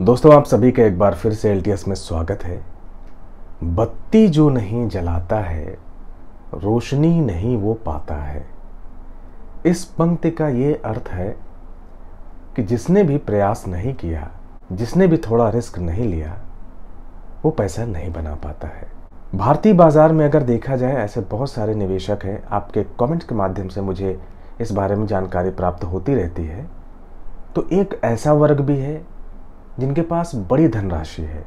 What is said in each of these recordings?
दोस्तों आप सभी का एक बार फिर से एल में स्वागत है बत्ती जो नहीं जलाता है रोशनी नहीं वो पाता है इस पंक्ति का ये अर्थ है कि जिसने भी प्रयास नहीं किया जिसने भी थोड़ा रिस्क नहीं लिया वो पैसा नहीं बना पाता है भारतीय बाजार में अगर देखा जाए ऐसे बहुत सारे निवेशक हैं आपके कमेंट्स के माध्यम से मुझे इस बारे में जानकारी प्राप्त होती रहती है तो एक ऐसा वर्ग भी है जिनके पास बड़ी धनराशि है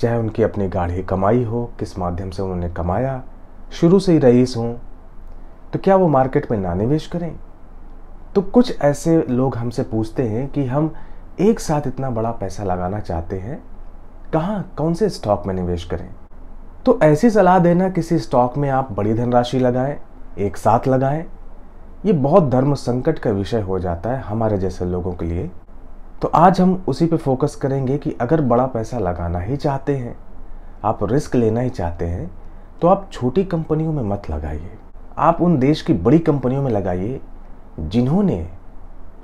चाहे उनकी अपनी गाढ़ी कमाई हो किस माध्यम से उन्होंने कमाया शुरू से ही रईस हों तो क्या वो मार्केट में ना निवेश करें तो कुछ ऐसे लोग हमसे पूछते हैं कि हम एक साथ इतना बड़ा पैसा लगाना चाहते हैं कहाँ कौन से स्टॉक में निवेश करें तो ऐसी सलाह देना किसी स्टॉक में आप बड़ी धनराशि लगाएं एक साथ लगाएं ये बहुत धर्म संकट का विषय हो जाता है हमारे जैसे लोगों के लिए तो आज हम उसी पे फोकस करेंगे कि अगर बड़ा पैसा लगाना ही चाहते हैं आप रिस्क लेना ही चाहते हैं तो आप छोटी कंपनियों में मत लगाइए आप उन देश की बड़ी कंपनियों में लगाइए जिन्होंने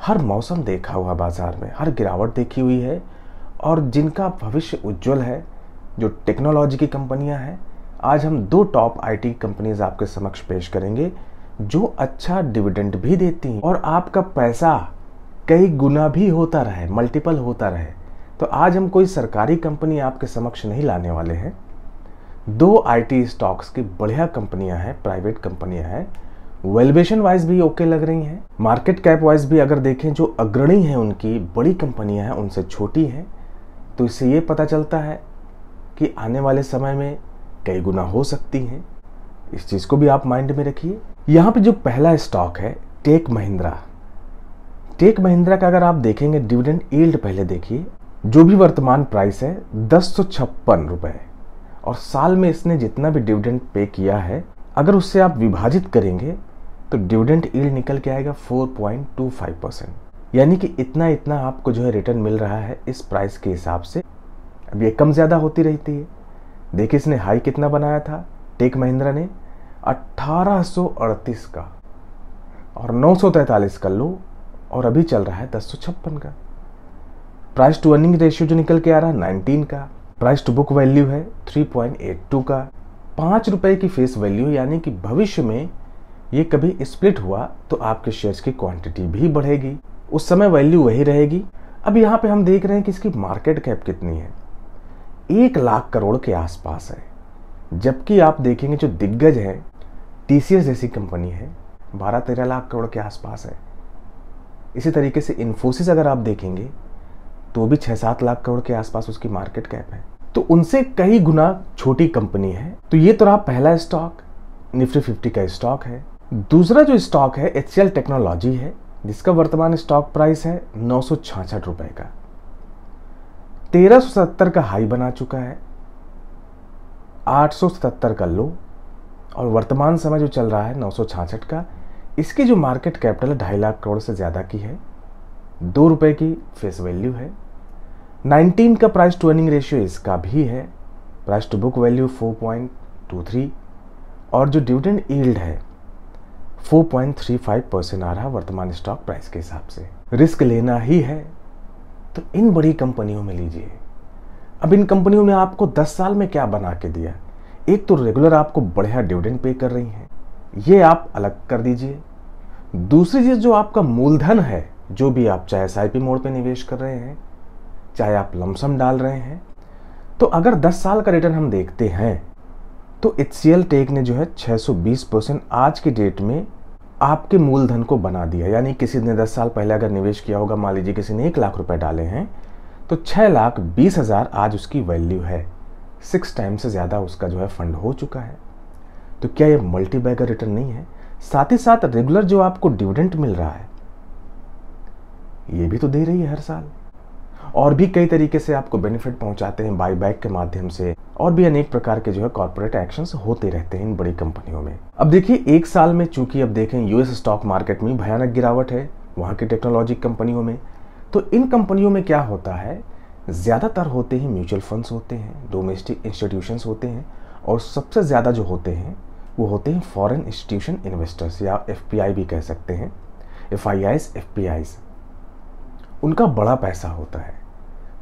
हर मौसम देखा हुआ बाज़ार में हर गिरावट देखी हुई है और जिनका भविष्य उज्जवल है जो टेक्नोलॉजी की कंपनियां हैं आज हम दो टॉप आईटी कंपनीज आपके समक्ष पेश करेंगे जो अच्छा डिविडेंड भी देती हैं और आपका पैसा कई गुना भी होता रहे मल्टीपल होता रहे तो आज हम कोई सरकारी कंपनी आपके समक्ष नहीं लाने वाले हैं दो आईटी स्टॉक्स की बढ़िया कंपनियां हैं प्राइवेट कंपनियां हैं वेल्वेशन वाइज भी ओके लग रही हैं मार्केट कैप वाइज भी अगर देखें जो अग्रणी हैं उनकी बड़ी कंपनियां हैं उनसे छोटी हैं तो इससे ये पता चलता है कि आने वाले समय में कई गुना हो सकती हैं इस चीज़ को भी आप माइंड में रखिए यहाँ पे जो पहला स्टॉक है टेक महिंद्रा टेक महिंद्रा का अगर आप देखेंगे डिविडेंड ईल्ड पहले देखिए जो भी वर्तमान प्राइस है दस सौ छप्पन रुपये और साल में इसने जितना भी डिविडेंड पे किया है अगर उससे आप विभाजित करेंगे तो डिविडेंड ईल्ड निकल के आएगा four point two five percent यानी कि इतना इतना आपको जो है रिटर्न मिल रहा है इस प्राइस के हिसाब से अब ये कम ज़्यादा होती रहती है देखिए इसने हाई कितना बनाया था टेक महिंद्रा ने अट्ठारह का और नौ का लो और अभी चल रहा है दस सौ छप्पन का प्राइस टू अर्निंग रेशियो जो निकल के आ रहा है नाइनटीन का प्राइस टू बुक वैल्यू है थ्री पॉइंट एट टू का पाँच रुपये की फेस वैल्यू यानी कि भविष्य में ये कभी स्प्लिट हुआ तो आपके शेयर्स की क्वांटिटी भी बढ़ेगी उस समय वैल्यू वही रहेगी अब यहाँ पे हम देख रहे हैं कि इसकी मार्केट कैप कितनी है एक लाख करोड़ के आसपास है जबकि आप देखेंगे जो दिग्गज है टीसीएस जैसी कंपनी है बारह तेरह लाख करोड़ के आसपास है इसी तरीके से इन्फोसिस अगर आप देखेंगे तो भी छः सात लाख करोड़ के आसपास उसकी मार्केट कैप है तो उनसे कई गुना छोटी कंपनी है तो ये तो रहा पहला स्टॉक निफ्टी फिफ्टी का स्टॉक है दूसरा जो स्टॉक है एच टेक्नोलॉजी है जिसका वर्तमान स्टॉक प्राइस है नौ रुपए का 1370 का हाई बना चुका है 877 का लो और वर्तमान समय जो चल रहा है नौ का इसकी जो मार्केट कैपिटल ढाई लाख करोड़ से ज़्यादा की है दो रुपये की फेस वैल्यू है 19 का प्राइस टू अर्निंग रेशियो इसका भी है प्राइस टू बुक वैल्यू 4.23 और जो डिविडेंड ईल्ड है 4.35 परसेंट आ रहा वर्तमान स्टॉक प्राइस के हिसाब से रिस्क लेना ही है तो इन बड़ी कंपनियों में लीजिए अब इन कंपनियों ने आपको 10 साल में क्या बना के दिया एक तो रेगुलर आपको बढ़िया डिविडेंड पे कर रही हैं ये आप अलग कर दीजिए दूसरी चीज़ जो आपका मूलधन है जो भी आप चाहे एस आई मोड पर निवेश कर रहे हैं चाहे आप लमसम डाल रहे हैं तो अगर 10 साल का रिटर्न हम देखते हैं तो एच टेक ने जो है 620 परसेंट आज की डेट में आपके मूलधन को बना दिया यानी किसी ने 10 साल पहले अगर निवेश किया होगा मान लीजिए किसी ने एक लाख रुपए डाले हैं तो छह लाख बीस हज़ार आज उसकी वैल्यू है सिक्स टाइम से ज़्यादा उसका जो है फंड हो चुका है तो क्या ये मल्टी बैगर रिटर्न नहीं है साथ ही साथ रेगुलर जो आपको डिविडेंट मिल रहा है ये भी तो दे रही है हर साल और भी कई तरीके से आपको बेनिफिट पहुंचाते हैं बैक के माध्यम से और भी अनेक प्रकार के जो है कॉर्पोरेट एक्शंस होते रहते हैं इन बड़ी कंपनियों में अब देखिए एक साल में चूंकि अब देखें यूएस स्टॉक मार्केट में भयानक गिरावट है वहां की टेक्नोलॉजी कंपनियों में तो इन कंपनियों में क्या होता है ज़्यादातर होते हैं म्यूचुअल फंड्स होते हैं डोमेस्टिक इंस्टीट्यूशंस होते हैं और सबसे ज़्यादा जो होते हैं वो होते हैं फॉरेन इंस्टीट्यूशन इन्वेस्टर्स या एफ भी कह सकते हैं एफ आई एफ उनका बड़ा पैसा होता है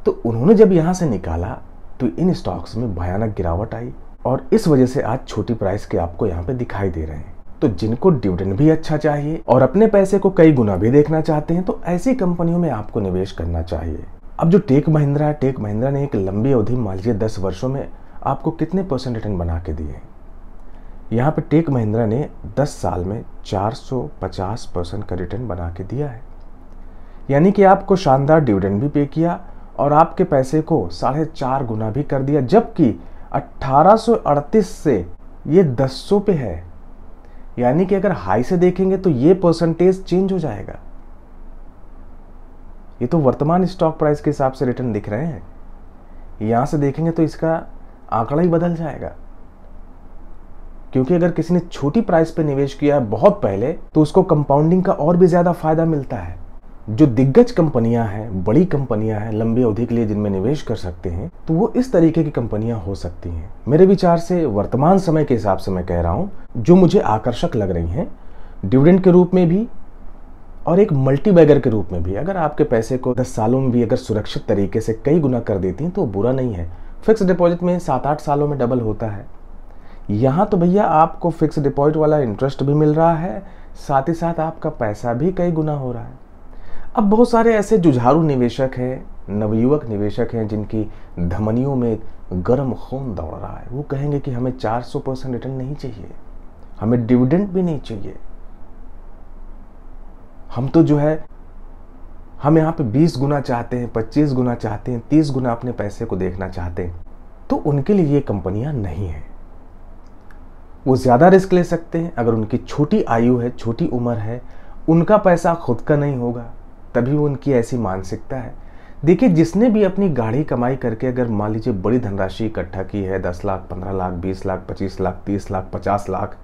तो उन्होंने जब यहाँ से निकाला तो इन स्टॉक्स में भयानक गिरावट आई और इस वजह से आज छोटी प्राइस के आपको यहाँ पे दिखाई दे रहे हैं तो जिनको डिविडेंड भी अच्छा चाहिए और अपने पैसे को कई गुना भी देखना चाहते हैं तो ऐसी कंपनियों में आपको निवेश करना चाहिए अब जो टेक महिंद्रा है टेक महिंद्रा ने एक लंबी अवधि मान लीजिए दस वर्षों में आपको कितने परसेंट रिटर्न बना के दिए हैं यहाँ पे टेक महिंद्रा ने 10 साल में 450 परसेंट का रिटर्न बना के दिया है यानी कि आपको शानदार डिविडेंड भी पे किया और आपके पैसे को साढ़े चार गुना भी कर दिया जबकि 1838 से ये सौ पे है यानी कि अगर हाई से देखेंगे तो ये परसेंटेज चेंज हो जाएगा ये तो वर्तमान स्टॉक प्राइस के हिसाब से रिटर्न दिख रहे हैं यहाँ से देखेंगे तो इसका आंकड़ा ही बदल जाएगा क्योंकि अगर किसी ने छोटी प्राइस पे निवेश किया है बहुत पहले तो उसको कंपाउंडिंग का और भी ज़्यादा फायदा मिलता है जो दिग्गज कंपनियां हैं बड़ी कंपनियां हैं लंबी अवधि के लिए जिनमें निवेश कर सकते हैं तो वो इस तरीके की कंपनियां हो सकती हैं मेरे विचार से वर्तमान समय के हिसाब से मैं कह रहा हूँ जो मुझे आकर्षक लग रही हैं डिविडेंड के रूप में भी और एक मल्टी बैगर के रूप में भी अगर आपके पैसे को दस सालों में भी अगर सुरक्षित तरीके से कई गुना कर देती हैं तो बुरा नहीं है फिक्स डिपॉजिट में सात आठ सालों में डबल होता है यहाँ तो भैया आपको फिक्स डिपॉजिट वाला इंटरेस्ट भी मिल रहा है साथ ही साथ आपका पैसा भी कई गुना हो रहा है अब बहुत सारे ऐसे जुझारू निवेशक हैं नवयुवक निवेशक हैं जिनकी धमनियों में गर्म खून दौड़ रहा है वो कहेंगे कि हमें 400 परसेंट रिटर्न नहीं चाहिए हमें डिविडेंड भी नहीं चाहिए हम तो जो है हम यहाँ पे 20 गुना चाहते हैं 25 गुना चाहते हैं 30 गुना अपने पैसे को देखना चाहते हैं तो उनके लिए ये कंपनियां नहीं हैं वो ज़्यादा रिस्क ले सकते हैं अगर उनकी छोटी आयु है छोटी उम्र है उनका पैसा खुद का नहीं होगा तभी वो उनकी ऐसी मानसिकता है देखिए जिसने भी अपनी गाढ़ी कमाई करके अगर मान लीजिए बड़ी धनराशि इकट्ठा की है दस लाख पंद्रह लाख बीस लाख पच्चीस लाख तीस लाख पचास लाख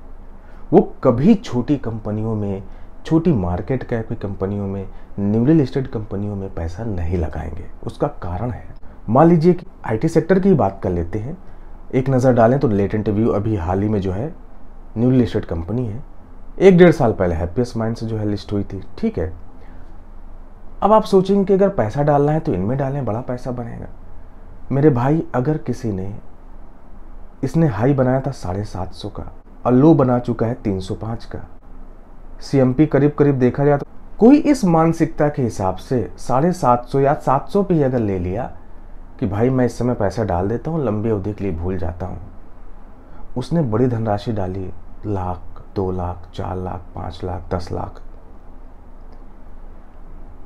वो कभी छोटी कंपनियों में छोटी मार्केट कैप की कंपनियों में न्यूली लिस्टेड कंपनियों में पैसा नहीं लगाएंगे उसका कारण है मान लीजिए कि आईटी सेक्टर की बात कर लेते हैं एक नज़र डालें तो लेटेंट व्यू अभी हाल ही में जो है न्यू लिस्टेड कंपनी है एक डेढ़ साल पहले हैप्पीएस्ट माइंड से जो है लिस्ट हुई थी ठीक है अब आप सोचेंगे कि अगर पैसा डालना है तो इनमें डालें बड़ा पैसा बनेगा मेरे भाई अगर किसी ने इसने हाई बनाया था साढ़े सात सौ का और लो बना चुका है तीन सौ पाँच का सीएमपी करीब करीब देखा जाए तो कोई इस मानसिकता के हिसाब से साढ़े सात सौ या सात सौ पे अगर ले लिया कि भाई मैं इस समय पैसा डाल देता हूँ लंबी अवधि के लिए भूल जाता हूँ उसने बड़ी धनराशि डाली लाख दो लाख चार लाख पांच लाख दस लाख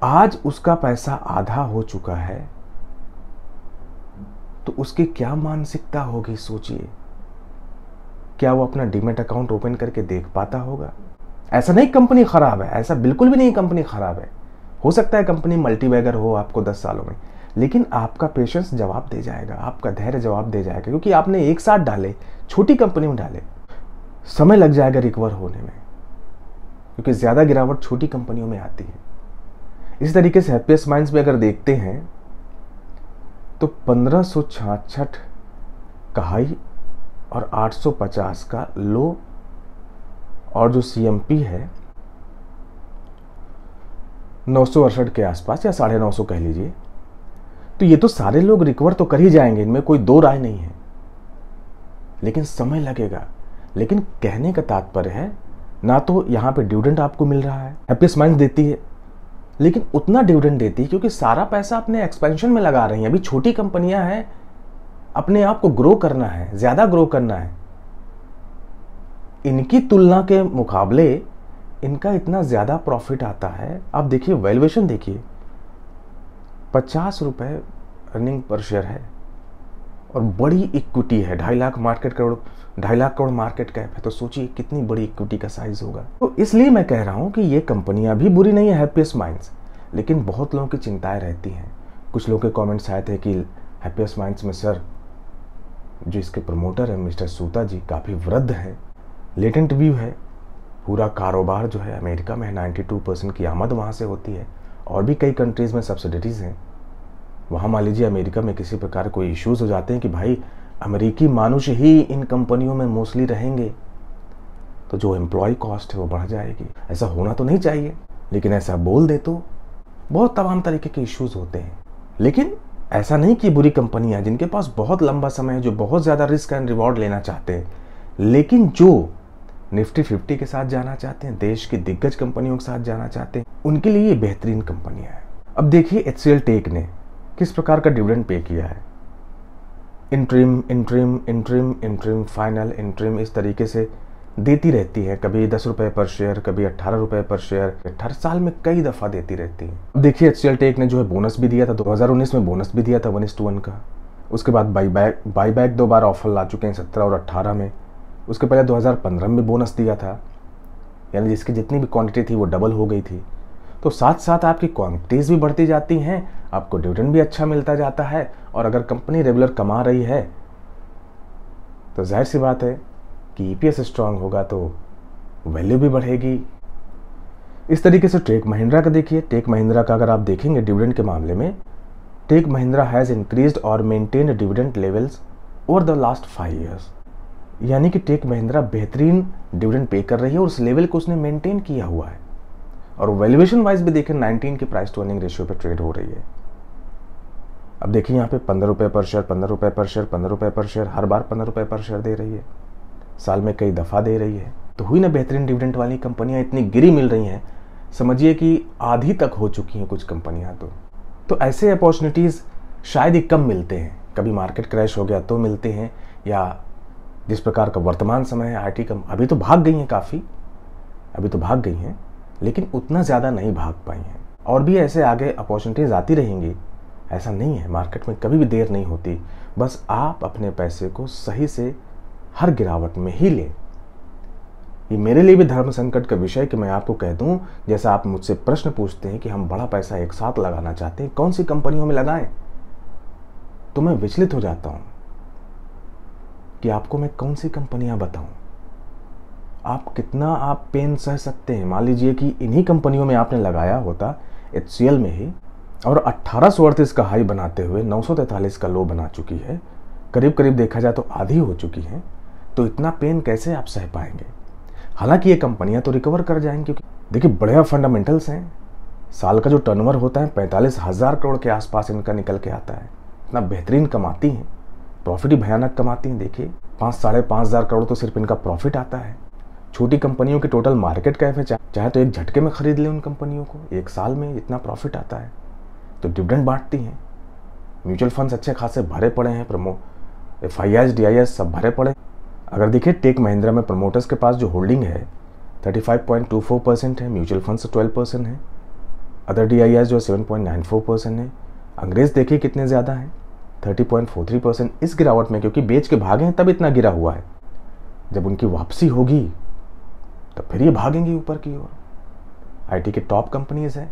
आज उसका पैसा आधा हो चुका है तो उसकी क्या मानसिकता होगी सोचिए क्या वो अपना डीमेट अकाउंट ओपन करके देख पाता होगा ऐसा नहीं कंपनी खराब है ऐसा बिल्कुल भी नहीं कंपनी खराब है हो सकता है कंपनी मल्टीबैगर हो आपको दस सालों में लेकिन आपका पेशेंस जवाब दे जाएगा आपका धैर्य जवाब दे जाएगा क्योंकि आपने एक साथ डाले छोटी कंपनी में डाले समय लग जाएगा रिकवर होने में क्योंकि ज़्यादा गिरावट छोटी कंपनियों में आती है इस तरीके से हैप्पीएस्ट माइंड्स में अगर देखते हैं तो पंद्रह का हाई और 850 का लो और जो सी है नौ सौ अड़सठ के आसपास या साढ़े नौ सौ कह लीजिए तो ये तो सारे लोग रिकवर तो कर ही जाएंगे इनमें कोई दो राय नहीं है लेकिन समय लगेगा लेकिन कहने का तात्पर्य है ना तो यहाँ पे डिविडेंट आपको मिल रहा है हैप्पी माइंड देती है लेकिन उतना डिविडेंट देती है क्योंकि सारा पैसा अपने एक्सपेंशन में लगा रही है अभी छोटी कंपनियां हैं अपने आप को ग्रो करना है ज़्यादा ग्रो करना है इनकी तुलना के मुकाबले इनका इतना ज़्यादा प्रॉफिट आता है आप देखिए वैल्यूएशन देखिए पचास रुपये अर्निंग पर शेयर है और बड़ी इक्विटी है ढाई लाख मार्केट करोड़ ढाई लाख करोड़ मार्केट कैप है तो सोचिए कितनी बड़ी इक्विटी का साइज होगा तो इसलिए मैं कह रहा हूँ कि ये कंपनियाँ भी बुरी नहीं है हैप्पीएस्ट माइंड्स लेकिन बहुत लोगों की चिंताएं रहती हैं कुछ लोगों के कमेंट्स आए थे कि हैप्पीएस्ट माइंड्स में सर जो इसके प्रमोटर हैं मिस्टर सूता जी काफ़ी वृद्ध हैं लेटेंट व्यू है पूरा कारोबार जो है अमेरिका में टू परसेंट की आमद वहाँ से होती है और भी कई कंट्रीज़ में सब्सिडीज़ हैं वहाँ मान लीजिए अमेरिका में किसी प्रकार कोई इश्यूज़ हो जाते हैं कि भाई अमेरिकी मानुष ही इन कंपनियों में मोस्टली रहेंगे तो जो एम्प्लॉय कॉस्ट है वो बढ़ जाएगी ऐसा होना तो नहीं चाहिए लेकिन ऐसा बोल दे तो बहुत तमाम तरीके के इश्यूज़ होते हैं लेकिन ऐसा नहीं कि बुरी कंपनियां जिनके पास बहुत लंबा समय है जो बहुत ज़्यादा रिस्क एंड रिवॉर्ड लेना चाहते हैं लेकिन जो निफ्टी फिफ्टी के साथ जाना चाहते हैं देश की दिग्गज कंपनियों के साथ जाना चाहते हैं उनके लिए ये बेहतरीन कंपनियां हैं अब देखिए एच सी टेक ने किस प्रकार का डिविडेंड पे किया है interim interim interim interim final interim इस तरीके से देती रहती है कभी दस रुपये पर शेयर कभी अट्ठारह रुपये पर शेयर हर साल में कई दफ़ा देती रहती है देखिए एच टेक ने जो है बोनस भी दिया था 2019 में बोनस भी दिया था वन टू वन का उसके बाद बाई बैक बाई बैक दो बार ऑफर ला चुके हैं सत्रह और अट्ठारह में उसके पहले 2015 में बोनस दिया था यानी जिसकी जितनी भी क्वांटिटी थी वो डबल हो गई थी तो साथ साथ आपकी क्वांटिटीज़ भी बढ़ती जाती हैं आपको डिविडेंड भी अच्छा मिलता जाता है और अगर कंपनी रेगुलर कमा रही है तो जाहिर सी बात है कि ई पी स्ट्रांग होगा तो वैल्यू भी बढ़ेगी इस तरीके से टेक महिंद्रा का देखिए टेक महिंद्रा का अगर आप देखेंगे डिविडेंड के मामले में टेक महिंद्रा हैज़ इंक्रीज और maintain dividend levels over the last five years यानी कि टेक महिंद्रा बेहतरीन डिविडेंड पे कर रही है और उस लेवल को उसने मेंटेन किया हुआ है और वैल्यूएशन वाइज भी देखें 19 की प्राइस टू अर्निंग रेशियो पे ट्रेड हो रही है अब देखिए यहाँ पे पंद्रह रुपये पर शेयर पंद्रह रुपये पर शेयर पंद्रह रुपये पर शेयर हर बार पंद्रह रुपये पर शेयर दे रही है साल में कई दफ़ा दे रही है तो हुई ना बेहतरीन डिविडेंट वाली कंपनियाँ इतनी गिरी मिल रही हैं समझिए कि आधी तक हो चुकी हैं कुछ कंपनियाँ तो तो ऐसे अपॉर्चुनिटीज़ शायद ही कम मिलते हैं कभी मार्केट क्रैश हो गया तो मिलते हैं या जिस प्रकार का वर्तमान समय है आई का अभी तो भाग गई हैं काफ़ी अभी तो भाग गई हैं लेकिन उतना ज़्यादा नहीं भाग पाई हैं और भी ऐसे आगे अपॉर्चुनिटीज़ आती रहेंगी ऐसा नहीं है मार्केट में कभी भी देर नहीं होती बस आप अपने पैसे को सही से हर गिरावट में ही लें ये मेरे लिए भी धर्म संकट का विषय कि मैं आपको कह दूं जैसा आप मुझसे प्रश्न पूछते हैं कि हम बड़ा पैसा एक साथ लगाना चाहते हैं कौन सी कंपनियों में लगाएं तो मैं विचलित हो जाता हूं कि आपको मैं कौन सी कंपनियां बताऊं आप कितना आप पेन सह सकते हैं मान लीजिए कि इन्हीं कंपनियों में आपने लगाया होता एच में ही और अट्ठारह का हाई बनाते हुए नौ का लो बना चुकी है करीब करीब देखा जाए तो आधी हो चुकी है तो इतना पेन कैसे आप सह पाएंगे हालांकि ये कंपनियां तो रिकवर कर जाएंगी क्योंकि देखिए बढ़िया फंडामेंटल्स हैं साल का जो टर्नओवर होता है पैंतालीस हज़ार करोड़ के आसपास इनका निकल के आता है इतना बेहतरीन कमाती हैं प्रॉफिट ही भयानक कमाती हैं देखिए पाँच साढ़े पाँच हज़ार करोड़ तो सिर्फ इनका प्रॉफिट आता है छोटी कंपनियों की टोटल मार्केट कैप है चाहे तो एक झटके में खरीद लें उन कंपनियों को एक साल में इतना प्रॉफिट आता है तो डिविडेंड बांटती हैं म्यूचुअल फंड्स अच्छे खासे भरे पड़े हैं प्रमो F I S D I S सब भरे पड़े अगर देखिए टेक महिंद्रा में प्रमोटर्स के पास जो होल्डिंग है फोर परसेंट है म्यूचुअल फंड्स ट्वेल्व परसेंट है अदर डी आई एस जो फोर परसेंट है अंग्रेज़ देखिए कितने ज़्यादा हैं 30.43 परसेंट इस गिरावट में क्योंकि बेच के भागे हैं तब इतना गिरा हुआ है जब उनकी वापसी होगी तो फिर ये भागेंगे ऊपर की ओर आईटी के टॉप कंपनीज हैं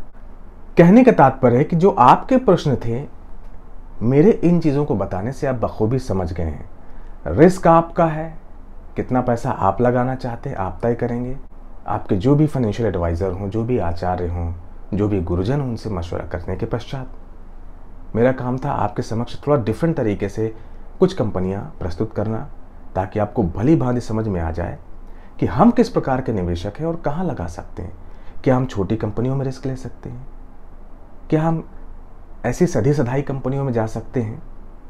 कहने का तात्पर्य है कि जो आपके प्रश्न थे मेरे इन चीज़ों को बताने से आप बखूबी समझ गए हैं रिस्क आपका है कितना पैसा आप लगाना चाहते हैं आप तय करेंगे आपके जो भी फाइनेंशियल एडवाइज़र हों जो भी आचार्य हों जो भी गुरुजन उनसे मशवरा करने के पश्चात मेरा काम था आपके समक्ष थोड़ा डिफरेंट तरीके से कुछ कंपनियां प्रस्तुत करना ताकि आपको भली भांति समझ में आ जाए कि हम किस प्रकार के निवेशक हैं और कहाँ लगा सकते हैं क्या हम छोटी कंपनियों में रिस्क ले सकते हैं क्या हम ऐसी सधी सधाई कंपनियों में जा सकते हैं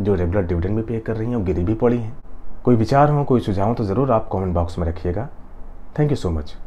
जो रेगुलर डिविडेंड भी पे कर रही हैं और गिरी भी पड़ी हैं कोई विचार हो कोई सुझाव तो ज़रूर आप कमेंट बॉक्स में रखिएगा थैंक यू सो मच